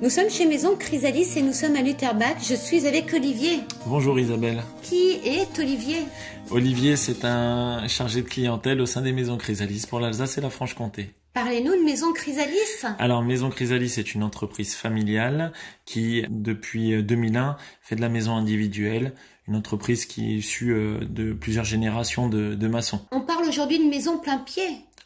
Nous sommes chez Maison Chrysalis et nous sommes à Lutherbach. Je suis avec Olivier. Bonjour Isabelle. Qui est Olivier Olivier, c'est un chargé de clientèle au sein des Maisons Chrysalis pour l'Alsace et la Franche-Comté. Parlez-nous de Maison Chrysalis. Alors, Maison Chrysalis est une entreprise familiale qui, depuis 2001, euh, fait de la maison individuelle, une entreprise qui est issue euh, de plusieurs générations de, de maçons. On parle aujourd'hui de maison plein pied.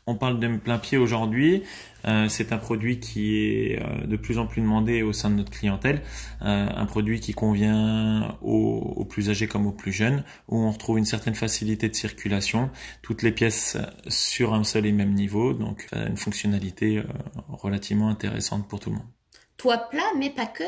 On parle de plein pied aujourd'hui. Euh, c'est un produit qui est euh, de plus en plus demandé au sein de notre clientèle, euh, un produit qui convient aux, aux, plus âgés comme aux plus jeunes, où on retrouve une certaine facilité de circulation, toutes les pièces sur un seul et même niveau, donc une fonctionnalité relativement intéressante pour tout le monde. Toit plat, mais pas que.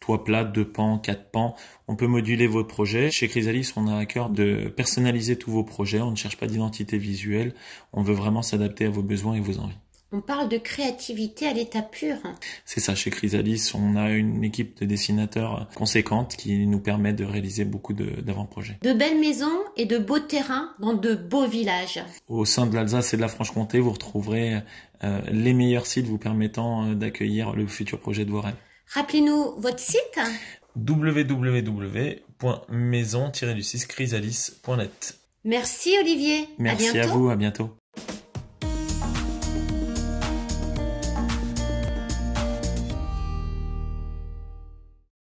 Toit plat, deux pans, quatre pans. On peut moduler votre projet. Chez Chrysalis, on a à cœur de personnaliser tous vos projets. On ne cherche pas d'identité visuelle. On veut vraiment s'adapter à vos besoins et vos envies. On parle de créativité à l'état pur. C'est ça, chez Chrysalis, on a une équipe de dessinateurs conséquente qui nous permet de réaliser beaucoup d'avant-projets. De, belles maisons et de beaux terrains dans de beaux villages. Au sein de l'Alsace et de la Franche-Comté, vous retrouverez euh, les meilleurs sites vous permettant euh, d'accueillir le futur projet de vos rêves. Rappelez-nous votre site www.maison-chrysalis.net Merci Olivier. Merci à vous, à bientôt.